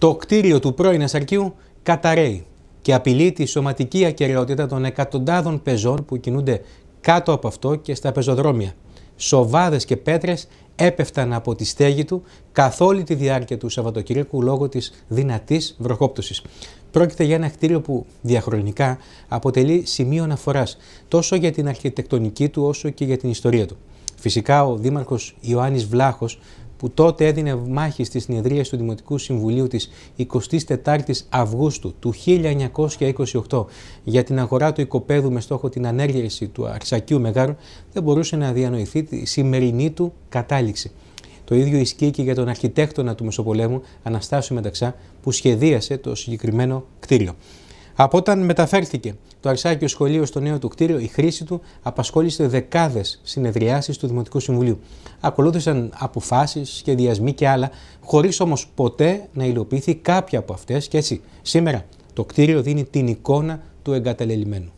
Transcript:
Το κτίριο του πρώην ασαρκίου καταραίει και απειλεί τη σωματική ακαιρεότητα των εκατοντάδων πεζών που κινούνται κάτω από αυτό και στα πεζοδρόμια. Σοβάδες και πέτρες έπεφταν από τη στέγη του καθ' όλη τη διάρκεια του Σαββατοκύριακου λόγω της δυνατής βροχόπτωσης. Πρόκειται για ένα κτίριο που διαχρονικά αποτελεί σημείο αναφοράς τόσο για την αρχιτεκτονική του όσο και για την ιστορία του. Φυσικά ο Δήμαρχος Ιωάννης Βλάχος που τότε έδινε μάχη στις συνεδρίες του Δημοτικού Συμβουλίου της 24ης Αυγούστου του 1928 για την αγορά του οικοπαίδου με στόχο την ανέργηση του Αρσακίου Μεγάρου, δεν μπορούσε να διανοηθεί τη σημερινή του κατάληξη. Το ίδιο ισχύει και για τον αρχιτέκτονα του Μεσοπολέμου, Αναστάσιο Μεταξά, που σχεδίασε το συγκεκριμένο κτίριο. Από όταν μεταφέρθηκε το Αρσάκιο Σχολείο στο νέο του κτίριο, η χρήση του απασχόλησε δεκάδες συνεδριάσεις του Δημοτικού Συμβουλίου. Ακολούθησαν αποφάσεις, σχεδιασμοί και άλλα, χωρίς όμως ποτέ να υλοποιηθεί κάποια από αυτές και έτσι σήμερα το κτίριο δίνει την εικόνα του εγκαταλελειμμένου.